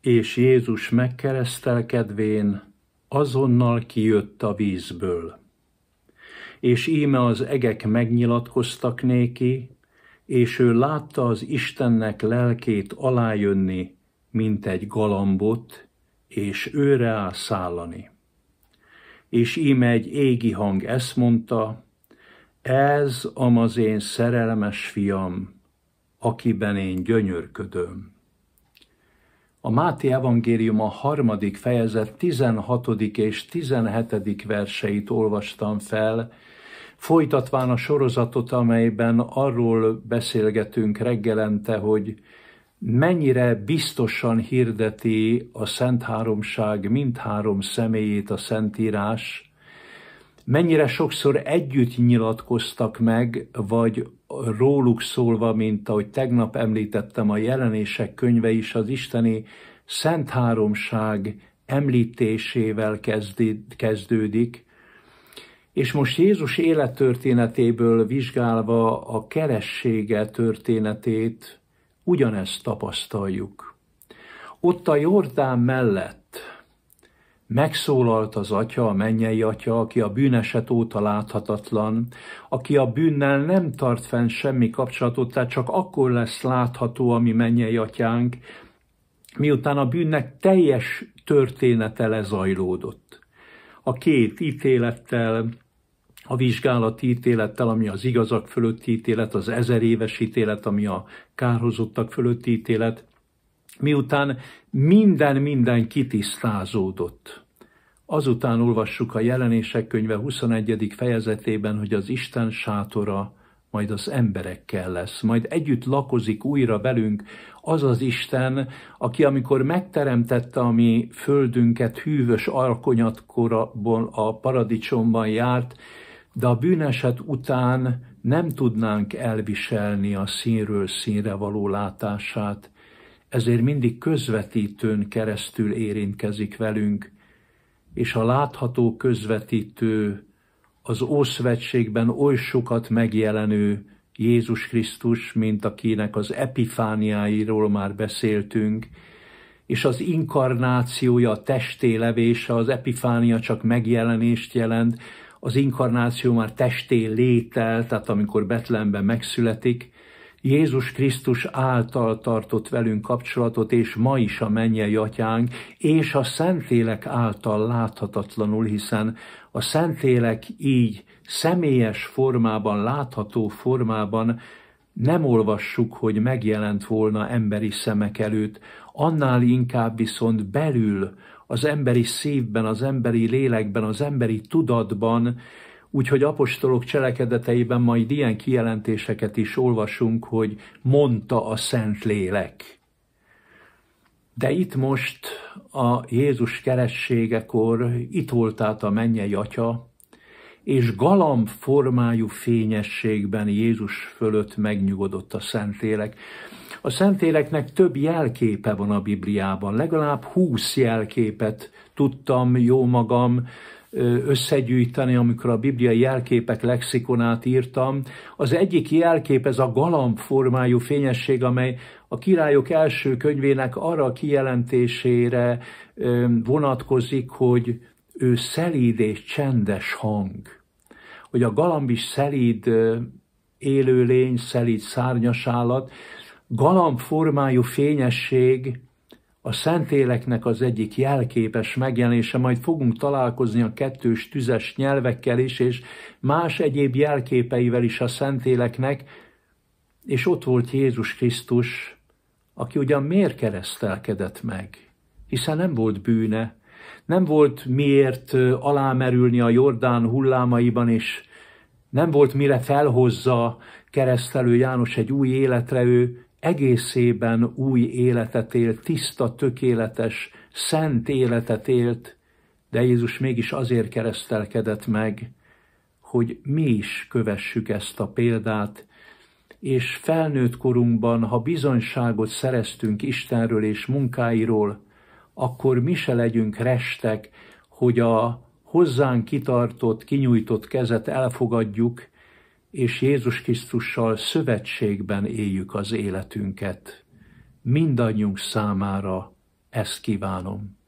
és Jézus megkeresztelkedvén azonnal kijött a vízből. És íme az egek megnyilatkoztak néki, és ő látta az Istennek lelkét alájönni, mint egy galambot, és őre szállani. És íme egy égi hang ezt mondta, ez az én szerelmes fiam, akiben én gyönyörködöm. A Máté Evangélium a harmadik fejezet 16. és 17. verseit olvastam fel, folytatván a sorozatot, amelyben arról beszélgetünk reggelente, hogy mennyire biztosan hirdeti a Szent Háromság mindhárom személyét a Szentírás, mennyire sokszor együtt nyilatkoztak meg, vagy róluk szólva, mint ahogy tegnap említettem, a jelenések könyve is az isteni szent háromság említésével kezdődik, és most Jézus élettörténetéből vizsgálva a keressége történetét ugyanezt tapasztaljuk. Ott a Jordán mellett Megszólalt az Atya, a mennyei Atya, aki a bűneset óta láthatatlan, aki a bűnnel nem tart fenn semmi kapcsolatot, tehát csak akkor lesz látható a mi mennyei Atyánk, miután a bűnnek teljes története lezajlódott. A két ítélettel, a vizsgálati ítélettel, ami az igazak fölötti ítélet, az ezer éves ítélet, ami a kárhozottak fölötti ítélet, Miután minden-minden kitisztázódott, azután olvassuk a jelenések könyve 21. fejezetében, hogy az Isten sátora majd az emberekkel lesz, majd együtt lakozik újra velünk az az Isten, aki amikor megteremtette a mi földünket hűvös alkonyatkorabban a paradicsomban járt, de a bűneset után nem tudnánk elviselni a színről színre való látását, ezért mindig közvetítőn keresztül érintkezik velünk, és a látható közvetítő, az Ószövetségben oly sokat megjelenő Jézus Krisztus, mint akinek az epifániáiról már beszéltünk, és az inkarnációja, a testélevése, az epifánia csak megjelenést jelent, az inkarnáció már testé létel, tehát amikor Betlenben megszületik, Jézus Krisztus által tartott velünk kapcsolatot, és ma is a mennyei atyánk, és a Szentlélek által láthatatlanul, hiszen a Szentlélek így személyes formában, látható formában nem olvassuk, hogy megjelent volna emberi szemek előtt, annál inkább viszont belül, az emberi szívben, az emberi lélekben, az emberi tudatban, Úgyhogy apostolok cselekedeteiben majd ilyen kijelentéseket is olvasunk, hogy mondta a Szent Lélek. De itt most a Jézus kerességekor itt volt át a mennyei atya, és galamb formájú fényességben Jézus fölött megnyugodott a Szentlélek. A Szentléleknek több jelképe van a Bibliában, legalább húsz jelképet tudtam jó magam összegyűjteni, amikor a bibliai jelképek lexikonát írtam. Az egyik jelkép ez a galamb formájú fényesség, amely a királyok első könyvének arra a kijelentésére vonatkozik, hogy ő szelíd és csendes hang. Hogy a galamb is szelíd élőlény, szelíd szárnyas állat, galamb formájú fényesség, a Szentéleknek az egyik jelképes megjelenése, majd fogunk találkozni a kettős tüzes nyelvekkel is, és más egyéb jelképeivel is a Szentéleknek, és ott volt Jézus Krisztus, aki ugyan miért keresztelkedett meg, hiszen nem volt bűne, nem volt miért alámerülni a Jordán hullámaiban, és nem volt mire felhozza keresztelő János egy új életre ő, egészében új életet élt, tiszta, tökéletes, szent életet élt, de Jézus mégis azért keresztelkedett meg, hogy mi is kövessük ezt a példát, és felnőtt korunkban, ha bizonyságot szereztünk Istenről és munkáiról, akkor mi se legyünk restek, hogy a hozzánk kitartott, kinyújtott kezet elfogadjuk, és Jézus Krisztussal szövetségben éljük az életünket. Mindannyiunk számára ezt kívánom.